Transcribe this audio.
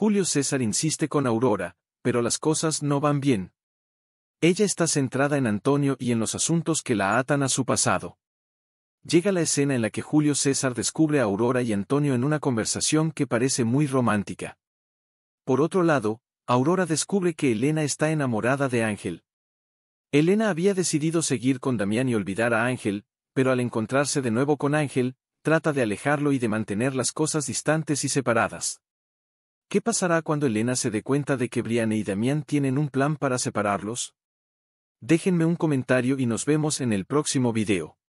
Julio César insiste con Aurora, pero las cosas no van bien. Ella está centrada en Antonio y en los asuntos que la atan a su pasado. Llega la escena en la que Julio César descubre a Aurora y Antonio en una conversación que parece muy romántica. Por otro lado, Aurora descubre que Elena está enamorada de Ángel. Elena había decidido seguir con Damián y olvidar a Ángel, pero al encontrarse de nuevo con Ángel, trata de alejarlo y de mantener las cosas distantes y separadas. ¿Qué pasará cuando Elena se dé cuenta de que Brianne y Damián tienen un plan para separarlos? Déjenme un comentario y nos vemos en el próximo video.